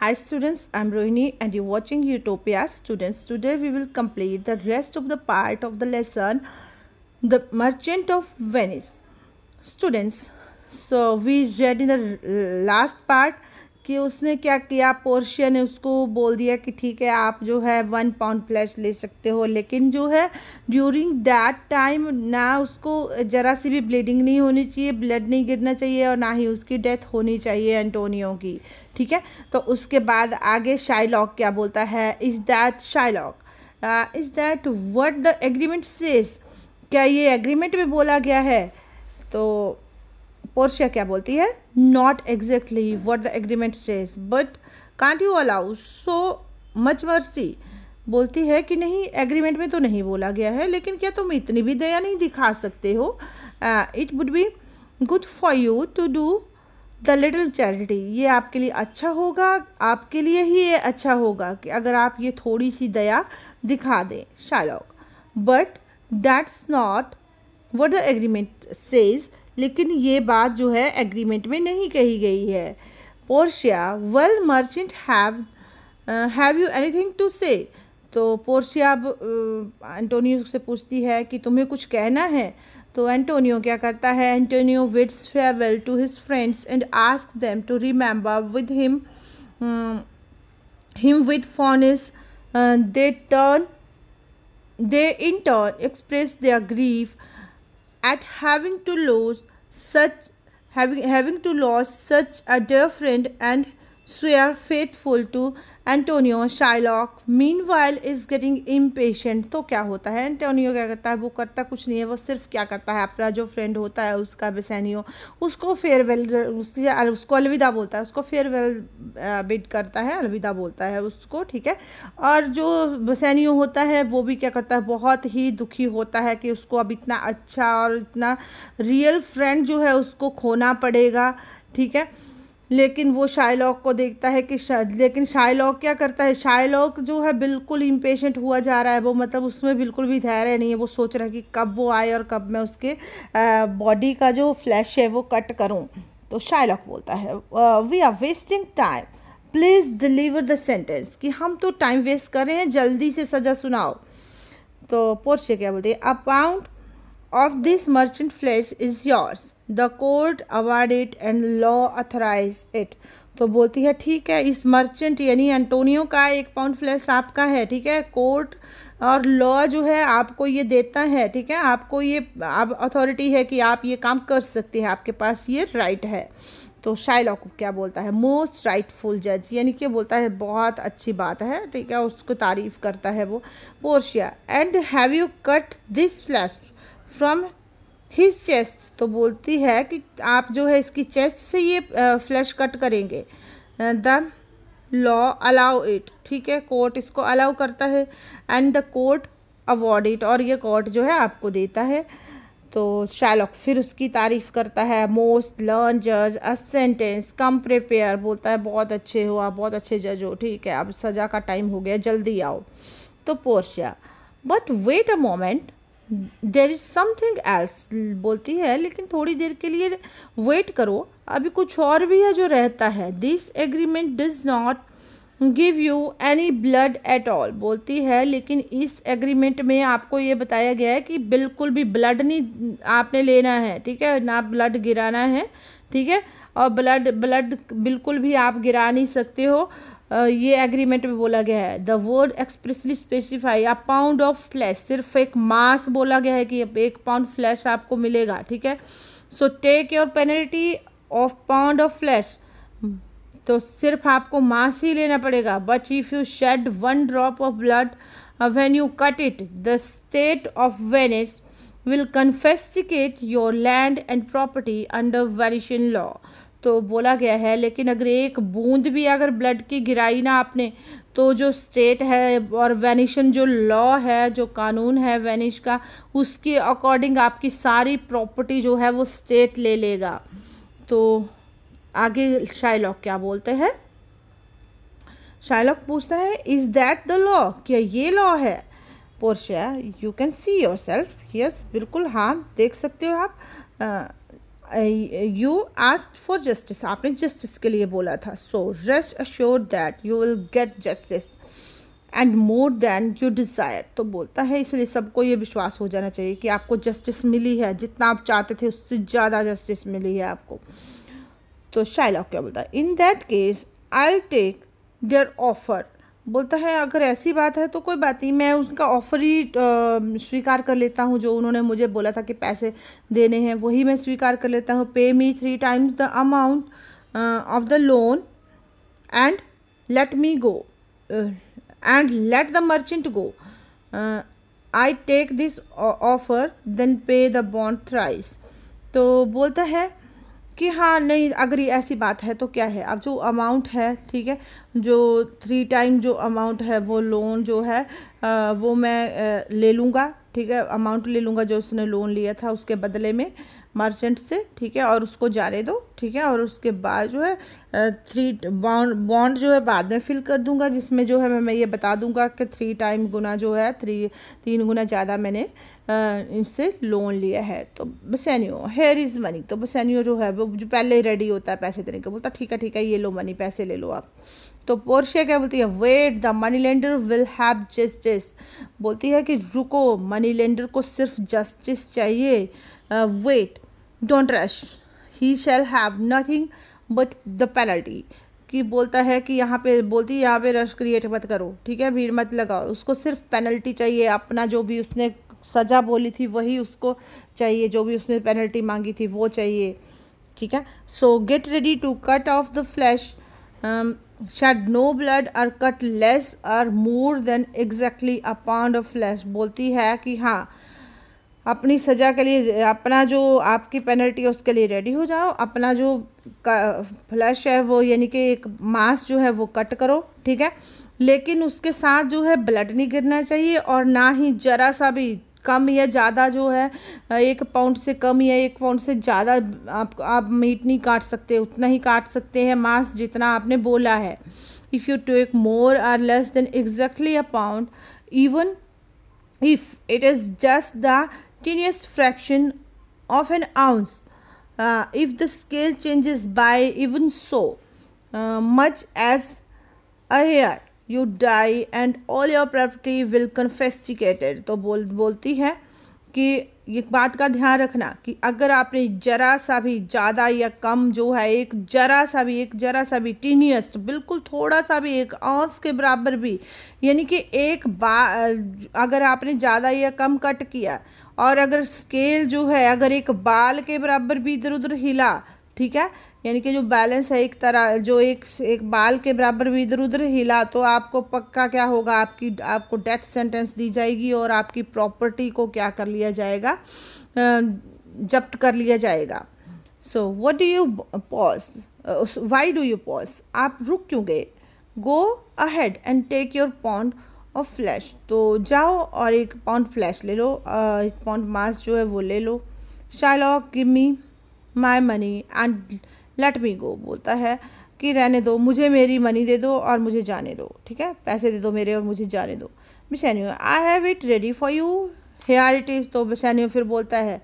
Hi students, I'm Rohini and you're watching Utopia. Students, today we will complete the rest of the part of the lesson, The Merchant of Venice. Students, so we read in the last part कि उसने क्या किया Portia ने उसको बोल दिया कि ठीक है आप जो है वन पाउंड फ्लैश ले सकते हो लेकिन जो है ड्यूरिंग दैट टाइम ना उसको ज़रा सी भी ब्लीडिंग नहीं होनी चाहिए ब्लड नहीं गिरना चाहिए और ना ही उसकी डेथ होनी चाहिए एंटोनियो की ठीक है तो उसके बाद आगे शाइलॉक क्या बोलता है is that Shylock is that what the agreement says क्या ये एग्रीमेंट में बोला गया है तो पोर्शिया क्या बोलती है not exactly what the agreement says but can't you allow so much mercy बोलती है कि नहीं एग्रीमेंट में तो नहीं बोला गया है लेकिन क्या तुम इतनी भी दया नहीं दिखा सकते हो it would be good for you to do the little charity ये आपके लिए अच्छा होगा आपके लिए ही ये अच्छा होगा कि अगर आप ये थोड़ी सी दया दिखा दें Shylock but that's not what the agreement says लेकिन ये बात जो है एग्रीमेंट में नहीं कही गई है Portia well merchant have have you anything to say तो पोर्शिया अब एंटोनियो uh, से पूछती है कि तुम्हें कुछ कहना है तो एंटोनियो क्या करता है Antonio bids farewell to his friends and ask them to remember with him him with fondness they turn they in turn express their grief at having to lose such having having to lose such a dear friend and swear faithful to Antonio Shylock meanwhile is getting impatient तो क्या होता है Antonio क्या करता है वो करता कुछ नहीं है वो सिर्फ क्या करता है अपना जो फ्रेंड होता है उसका बेसैनियो उसको फेयरवेल उससे उसको अलविदा बोलता है उसको फेयरवेल बिड करता है अलविदा बोलता है उसको ठीक है और जो बेसैनियो होता है वो भी क्या करता है बहुत ही दुखी होता है कि उसको अब इतना अच्छा और इतना रियल फ्रेंड जो है उसको खोना पड़ेगा ठीक है लेकिन वो शाइलॉक को देखता है कि शा, लेकिन शाइलॉक क्या करता है शाइलॉक जो है बिल्कुल इम्पेशेंट हुआ जा रहा है वो मतलब उसमें बिल्कुल भी धैर्य नहीं है वो सोच रहा है कि कब वो आए और कब मैं उसके बॉडी का जो फ्लैश है वो कट करूँ तो शाइलॉक बोलता है we are wasting time please deliver the sentence कि हम तो टाइम वेस्ट कर रहे हैं जल्दी से सज़ा सुनाओ तो पोर्चे क्या बोलते हैं अपाउंट of this merchant flesh is yours the court award it and law authorize it तो बोलती है ठीक है इस मर्चेंट यानी एंटोनियो का एक पाउंड फ्लैश आपका है ठीक है कोर्ट और लॉ जो है आपको ये देता है ठीक है आपको ये आप अथॉरिटी है कि आप ये काम कर सकते हैं आपके पास ये राइट है तो शाइलॉक क्या बोलता है मोस्ट राइटफुल जज यानी कि बोलता है बहुत अच्छी बात है ठीक है उसको तारीफ़ करता है वो Portia and have you cut this flesh from his chest तो बोलती है कि आप जो है इसकी चेस्ट से ये फ्लैश कट करेंगे द लॉ अलाउ इट ठीक है कोर्ट इसको अलाउ करता है and the court award it और ये कोर्ट जो है आपको देता है तो शैलॉक फिर उसकी तारीफ़ करता है मोस्ट लर्न जज अ सेंटेंस कम प्रिपेयर बोलता है बहुत अच्छे हो आप बहुत अच्छे जज हो ठीक है अब सज़ा का टाइम हो गया जल्दी आओ तो Portia but wait a moment there is something else बोलती है लेकिन थोड़ी देर के लिए वेट करो अभी कुछ और भी है जो रहता है this agreement does not give you any blood at all बोलती है लेकिन इस एग्रीमेंट में आपको ये बताया गया है कि बिल्कुल भी ब्लड नहीं आपने लेना है ठीक है ना ब्लड गिराना है ठीक है और ब्लड ब्लड बिल्कुल भी आप गिरा नहीं सकते हो ये एग्रीमेंट में बोला गया है the word expressly specify a pound of flesh सिर्फ एक मास बोला गया है कि एक पाउंड फ्लैश आपको मिलेगा ठीक है so take your penalty of pound of flesh तो सिर्फ आपको मास ही लेना पड़ेगा but if you shed one drop of blood when you cut it the state of Venice will confiscate your land and property under Venetian law तो बोला गया है लेकिन अगर एक बूंद भी अगर ब्लड की गिराई ना आपने तो जो स्टेट है और वेनिशन जो लॉ है जो कानून है वेनिश का उसके अकॉर्डिंग आपकी सारी प्रॉपर्टी जो है वो स्टेट ले लेगा तो आगे शाइलॉक क्या बोलते हैं शाइलॉक पूछता है इज़ दैट द लॉ क्या ये लॉ है Portia you can see yourself yes बिल्कुल हाँ देख सकते हो आप यू आस्क फॉर जस्टिस आपने जस्टिस के लिए बोला था so rest assure that you will get justice and more than you desire तो बोलता है इसलिए सबको ये विश्वास हो जाना चाहिए कि आपको जस्टिस मिली है जितना आप चाहते थे उससे ज़्यादा जस्टिस मिली है आपको तो शायला क्या बोलता है in that case I take their offer बोलता है अगर ऐसी बात है तो कोई बात नहीं मैं उनका ऑफ़र ही स्वीकार कर लेता हूँ जो उन्होंने मुझे बोला था कि पैसे देने हैं वही मैं स्वीकार कर लेता हूँ pay me three times the amount of the loan and let me go and let the merchant go I take this offer then pay the bond thrice तो बोलता है कि हाँ नहीं अगर ये ऐसी बात है तो क्या है अब जो अमाउंट है ठीक है जो थ्री टाइम जो अमाउंट है वो लोन जो है आ, वो मैं आ, ले लूँगा ठीक है अमाउंट ले लूँगा जो उसने लोन लिया था उसके बदले में मर्चेंट से ठीक है और उसको जाने दो ठीक है और उसके बाद जो है थ्री बॉन्ड बॉन्ड जो है बाद में फिल कर दूंगा जिसमें जो है मैं ये बता दूंगा कि थ्री टाइम गुना जो है थ्री तीन गुना ज़्यादा मैंने इनसे लोन लिया है तो बसैनियो हेयर इज़ मनी तो बसैनियो जो है वो जो पहले ही रेडी होता है पैसे देने के बोलता ठीक है ठीक है ये लो मनी पैसे ले लो आप तो पोर्शिया क्या बोलती है wait the money lender will have justice बोलती है कि रुको मनी लेंडर को सिर्फ जस्टिस चाहिए wait don't rush he shall have nothing but the penalty कि बोलता है कि यहाँ पे बोलती है यहाँ पे रश क्रिएट मत करो ठीक है भीड़ मत लगाओ उसको सिर्फ पेनल्टी चाहिए अपना जो भी उसने सज़ा बोली थी वही उसको चाहिए जो भी उसने पेनल्टी मांगी थी वो चाहिए ठीक है so get ready to cut off the flesh shed no blood or cut less or more than exactly a pound of flesh बोलती है कि हाँ अपनी सज़ा के लिए अपना जो आपकी पेनल्टी है उसके लिए रेडी हो जाओ अपना जो फ्लैश है वो यानी कि एक मांस जो है वो कट करो ठीक है लेकिन उसके साथ जो है ब्लड नहीं गिरना चाहिए और ना ही जरा सा भी कम या ज़्यादा जो है एक पाउंड से कम या एक पाउंड से ज़्यादा आप आप मीट नहीं काट सकते उतना ही काट सकते हैं मांस जितना आपने बोला है if you take more or less than exactly a pound even if it is just the tiniest fraction of an ounce uh, if the scale changes by even so uh, much as a hair you die and all your property will confiscated तो बोल बोलती है कि ये बात का ध्यान रखना कि अगर आपने जरा सा भी ज़्यादा या कम जो है एक जरा सा भी एक जरा सा भी टीनियस्ट बिल्कुल थोड़ा सा भी एक औंस के बराबर भी यानी कि एक बा अगर आपने ज़्यादा या कम कट किया और अगर स्केल जो है अगर एक बाल के बराबर भी इधर उधर हिला ठीक है यानी कि जो बैलेंस है एक तरह जो एक एक बाल के बराबर भी इधर उधर हिला तो आपको पक्का क्या होगा आपकी आपको डेथ सेंटेंस दी जाएगी और आपकी प्रॉपर्टी को क्या कर लिया जाएगा जब्त कर लिया जाएगा so what do you pause why do you pause आप रुक क्यों गए go ahead and take your pound और फ्लैश तो जाओ और एक पाउंड फ्लैश ले लो एक पाउंड मास जो है वो ले लो Shylock give me my money and let me go बोलता है कि रहने दो मुझे मेरी मनी दे दो और मुझे जाने दो ठीक है पैसे दे दो मेरे और मुझे जाने दो Bassanio I have it ready for you here it is तो बिशैनियो फिर बोलता है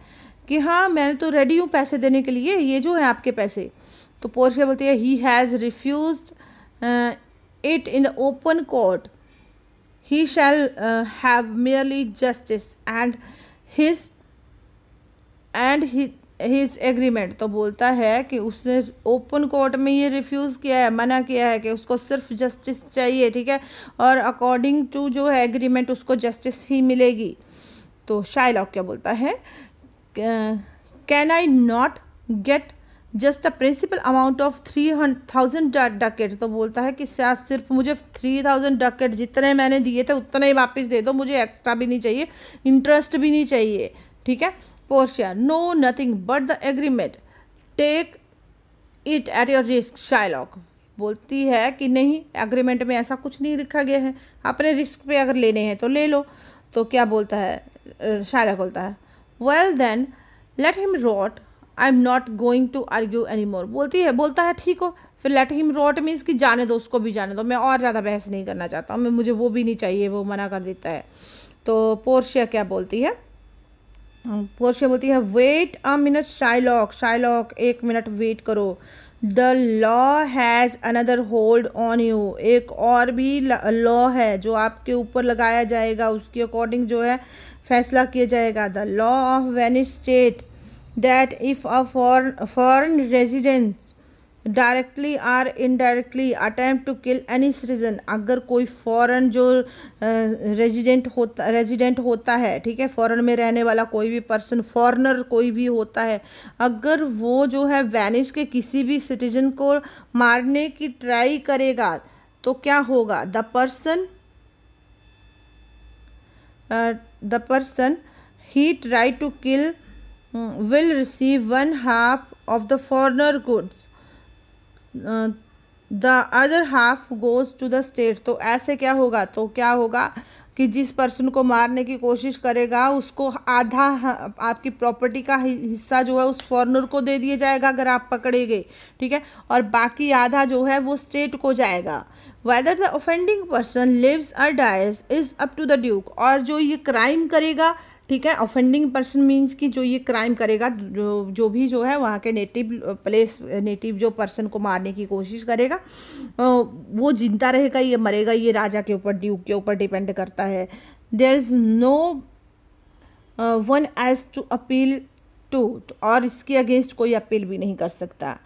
कि हाँ मैं तो रेडी हूँ पैसे देने के लिए ये जो है आपके पैसे तो पोर्शिया बोलती है he has refuse it in the open court he shall uh, have merely justice and his and his his agreement तो बोलता है कि उसने ओपन कोर्ट में ये रिफ्यूज़ किया है मना किया है कि उसको सिर्फ जस्टिस चाहिए ठीक है और अकॉर्डिंग टू जो है एग्रीमेंट उसको जस्टिस ही मिलेगी तो शाइलॉक क्या बोलता है can I not get just the principal amount of three thousand ducat तो बोलता है कि शायद सिर्फ मुझे थ्री थाउजेंड डकेट जितने मैंने दिए थे उतने ही वापस दे दो मुझे एक्स्ट्रा भी नहीं चाहिए इंटरेस्ट भी नहीं चाहिए ठीक है Portia no nothing but the agreement take it at your risk Shylock बोलती है कि नहीं एग्रीमेंट में ऐसा कुछ नहीं लिखा गया है अपने रिस्क पे अगर लेने हैं तो ले लो तो क्या बोलता है शायरक बोलता है well then let him rot I am not going to argue any more बोलती है बोलता है ठीक हो फिर लेट हिम रॉट मीन्स कि जाने दो उसको भी जाने दो मैं और ज़्यादा बहस नहीं करना चाहता मैं मुझे वो भी नहीं चाहिए वो मना कर देता है तो पोर्शिया क्या बोलती है पोर्शिया बोलती है wait a minute Shylock Shylock एक मिनट वेट करो the law has another hold on you एक और भी लॉ है जो आपके ऊपर लगाया जाएगा उसके अकॉर्डिंग जो है फैसला किया जाएगा the law of Venice state that if a foreign, foreign resident directly or indirectly attempt to kill any citizen अगर कोई foreign जो रेजिडेंट होता रेजिडेंट होता है ठीक है foreign में रहने वाला कोई भी पर्सन foreigner कोई भी होता है अगर वो जो है वैनिश के किसी भी सिटीजन को मारने की ट्राई करेगा तो क्या होगा the person the person he try to kill Mm, will receive one half of the foreigner goods the uh, the other half goes to the state तो ऐसे क्या होगा तो क्या होगा कि जिस पर्सन को मारने की कोशिश करेगा उसको आधा आपकी प्रॉपर्टी का हिस्सा जो है उस फॉरनर को दे दिया जाएगा अगर आप पकड़े गए ठीक है और बाकी आधा जो है वो स्टेट को जाएगा whether the offending person lives or dies is up to the duke और जो ये क्राइम करेगा ठीक है ऑफेंडिंग पर्सन मीन्स कि जो ये क्राइम करेगा जो जो भी जो है वहाँ के नेटिव प्लेस नेटिव जो पर्सन को मारने की कोशिश करेगा वो जिंदा रहेगा ये मरेगा ये राजा के ऊपर ड्यूक के ऊपर डिपेंड करता है there is no one as to appeal to और इसके अगेंस्ट कोई अपील भी नहीं कर सकता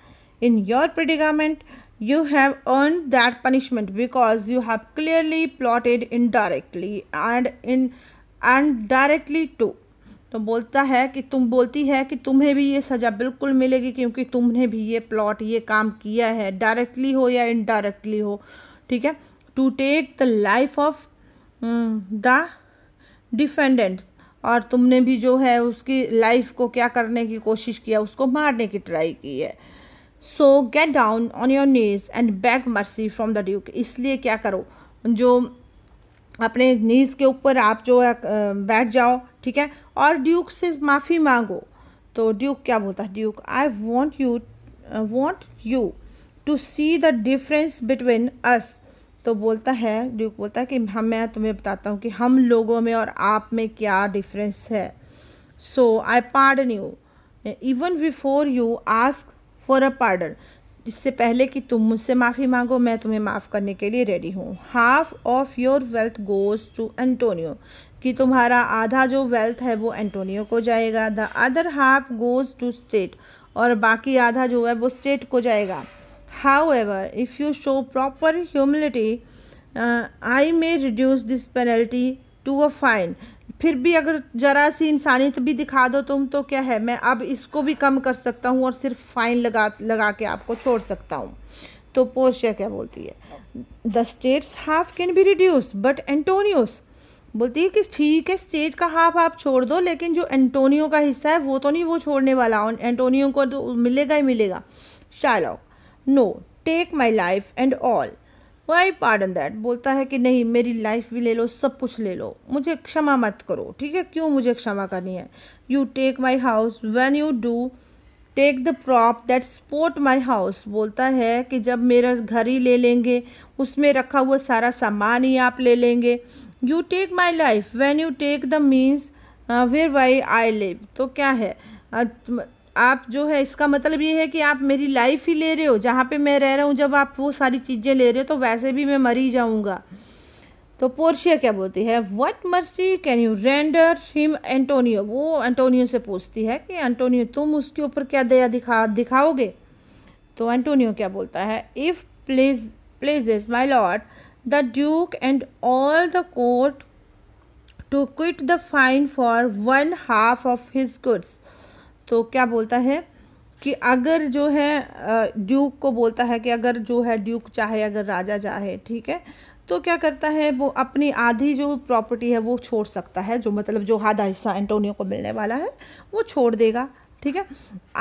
in your predicament you have earned that punishment because you have clearly plotted indirectly and in and directly to तो बोलता है कि तुम बोलती है कि तुम्हें भी ये सज़ा बिल्कुल मिलेगी क्योंकि तुमने भी ये प्लॉट ये काम किया है डायरेक्टली हो या इनडायरेक्टली हो ठीक है to take the life of the defendant और तुमने भी जो है उसकी लाइफ को क्या करने की कोशिश किया उसको मारने की ट्राई की है so get down on your knees and beg mercy from the duke इसलिए क्या करो जो अपने नीज़ के ऊपर आप जो है बैठ जाओ ठीक है और ड्यूक से माफ़ी मांगो तो ड्यूक क्या बोलता है duke I want you want you to see the difference between us तो बोलता है ड्यूक बोलता है कि हम मैं तुम्हें बताता हूँ कि हम लोगों में और आप में क्या डिफरेंस है so I pardon you even before you ask for a pardon इससे पहले कि तुम मुझसे माफ़ी मांगो मैं तुम्हें माफ़ करने के लिए रेडी हूँ half of your wealth goes to Antonio कि तुम्हारा आधा जो वेल्थ है वो एंटोनियो को जाएगा the other half goes to state और बाकी आधा जो है वो स्टेट को जाएगा however if you show proper humility I may reduce this penalty to a fine फिर भी अगर ज़रा सी इंसानियत भी दिखा दो तुम तो क्या है मैं अब इसको भी कम कर सकता हूँ और सिर्फ फ़ाइन लगा लगा के आपको छोड़ सकता हूँ तो पोर्शिया क्या बोलती है the state's half can be reduce but Antonio's बोलती है कि ठीक है स्टेट का हाफ आप छोड़ दो लेकिन जो एंटोनियो का हिस्सा है वो तो नहीं वो छोड़ने वाला एंटोनियो को तो मिलेगा ही मिलेगा Shylock no take my life and all I pardon that बोलता है कि नहीं मेरी लाइफ भी ले लो सब कुछ ले लो मुझे क्षमा मत करो ठीक है क्यों मुझे क्षमा करनी है you take my house when you do take the prop that support my house बोलता है कि जब मेरा घर ही ले लेंगे उसमें रखा हुआ सारा सामान ही आप ले लेंगे you take my life when you take the means whereby I live तो क्या है आप जो है इसका मतलब ये है कि आप मेरी लाइफ ही ले रहे हो जहाँ पे मैं रह रहा हूँ जब आप वो सारी चीज़ें ले रहे हो तो वैसे भी मैं मरी जाऊँगा तो पोर्शिया क्या बोलती है what mercy can you render him Antonio वो एंटोनियो से पूछती है कि एंटोनियो तुम उसके ऊपर क्या दया दिखा दिखाओगे तो एंटोनियो क्या बोलता है if please pleases my lord the duke and all the court to quit the fine for one half of his goods तो क्या बोलता है कि अगर जो है ड्यूक को बोलता है कि अगर जो है ड्यूक चाहे अगर राजा चाहे ठीक है तो क्या करता है वो अपनी आधी जो प्रॉपर्टी है वो छोड़ सकता है जो मतलब जो आधा हिस्सा एंटोनियो को मिलने वाला है वो छोड़ देगा ठीक है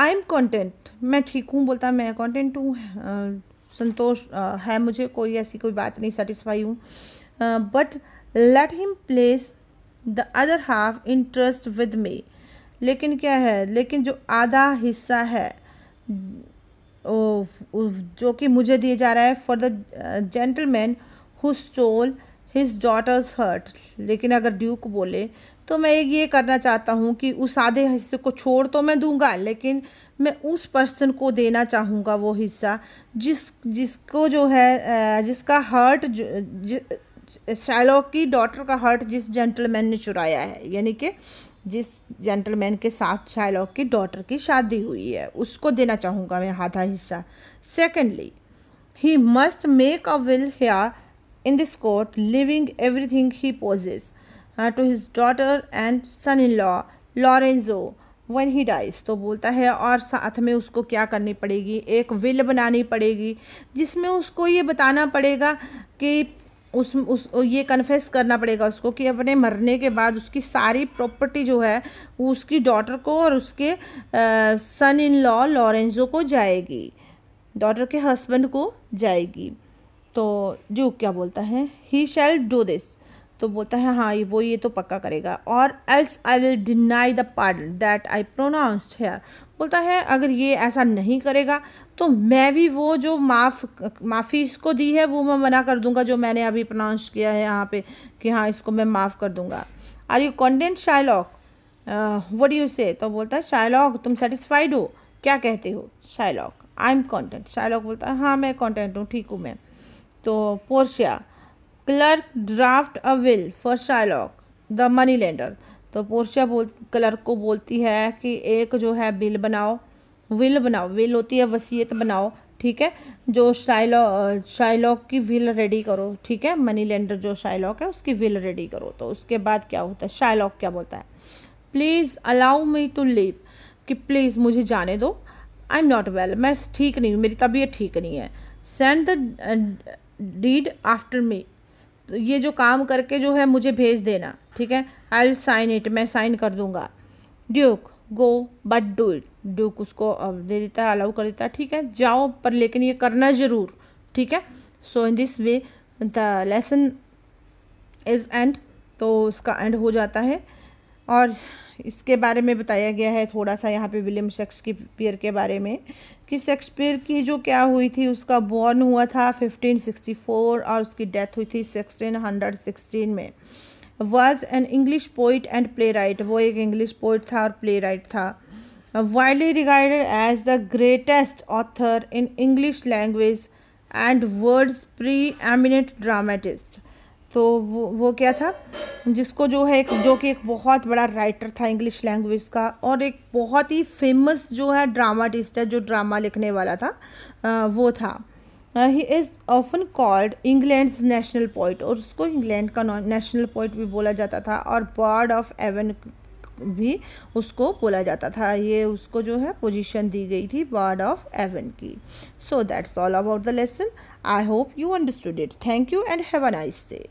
आई एम कॉन्टेंट मैं ठीक हूँ बोलता मैं कॉन्टेंट हूँ संतोष है मुझे कोई ऐसी कोई बात नहीं सेटिस्फाई हूँ but let him place the other half interest with me लेकिन क्या है लेकिन जो आधा हिस्सा है ओ, जो कि मुझे दिए जा रहा है for the gentleman who stole his daughter's heart लेकिन अगर ड्यूक बोले तो मैं ये करना चाहता हूँ कि उस आधे हिस्से को छोड़ तो मैं दूंगा लेकिन मैं उस पर्सन को देना चाहूँगा वो हिस्सा जिस जिसको जो है uh, जिसका हर्ट शैलो की डॉटर का हर्ट जिस जेंटलमैन ने चुराया है यानी कि जिस जेंटलमैन के साथ शाइलॉक की डॉटर की शादी हुई है उसको देना चाहूँगा मैं आधा हिस्सा secondly he must make a will here in this court leaving everything he possesses to his daughter and son in law Lorenzo when he dies तो बोलता है और साथ में उसको क्या करनी पड़ेगी एक विल बनानी पड़ेगी जिसमें उसको ये बताना पड़ेगा कि उस उस ये कन्फेस करना पड़ेगा उसको कि अपने मरने के बाद उसकी सारी प्रॉपर्टी जो है वो उसकी डॉटर को और उसके सन इन लॉ लॉरेंजो को जाएगी डॉटर के हस्बैंड को जाएगी तो जो क्या बोलता है ही शैल डू दिस तो बोलता है हाँ वो ये तो पक्का करेगा और else I will deny the part that I pronounce here बोलता है अगर ये ऐसा नहीं करेगा तो मैं भी वो जो माफ़ माफ़ी इसको दी है वो मैं मना कर दूंगा जो मैंने अभी प्रोनाउंस किया है यहाँ पे कि हाँ इसको मैं माफ़ कर दूंगा are you content Shylock what you say तो बोलता है शाइलॉक तुम सेटिस्फाइड हो क्या कहते हो Shylock I am content Shylock बोलता है हाँ मैं कॉन्टेंट हूँ ठीक हूँ मैं तो Portia clerk draft a will for Shylock the money lender तो पोर्शिया बोल क्लर्क को बोलती है कि एक जो है बिल बनाओ विल बनाओ विल होती है वसीयत बनाओ ठीक है जो शाइलॉ शाइलॉक की विल रेडी करो ठीक है मनी लेंडर जो शाइलॉक है उसकी विल रेडी करो तो उसके बाद क्या होता है शाइलॉक क्या बोलता है please allow me to leave कि प्लीज़ मुझे जाने दो आई एम नॉट वेल मैं ठीक नहीं हूँ मेरी तबीयत ठीक नहीं है send the deed after me ये जो काम करके जो है मुझे भेज देना ठीक है आई साइन इट मैं साइन कर दूंगा duke go but do it duke उसको दे देता है अलाउ कर देता है ठीक है जाओ पर लेकिन ये करना ज़रूर ठीक है so in this way the lesson is end तो उसका एंड हो जाता है और इसके बारे में बताया गया है थोड़ा सा यहाँ पे विलियम शेक्सपियर के बारे में कि शेक्सपियर की जो क्या हुई थी उसका बॉर्न हुआ था 1564 और उसकी डेथ हुई थी 1616 में was an English poet and playwright वो एक इंग्लिश पोइट था और प्ले राइट था widely regarded as the greatest author in English language and world's preeminent dramatist तो वो वो क्या था जिसको जो है एक जो कि एक बहुत बड़ा राइटर था इंग्लिश लैंग्वेज का और एक बहुत ही फेमस जो है ड्रामाटिस्ट है जो ड्रामा लिखने वाला था आ, वो था he is often called England national poet और उसको इंग्लैंड का नेशनल पोइट भी बोला जाता था और बॉर्ड ऑफ एवन भी उसको बोला जाता था ये उसको जो है पोजीशन दी गई थी बर्ड ऑफ एवन की so that's all about the lesson I hope you understood it thank you and have a nice day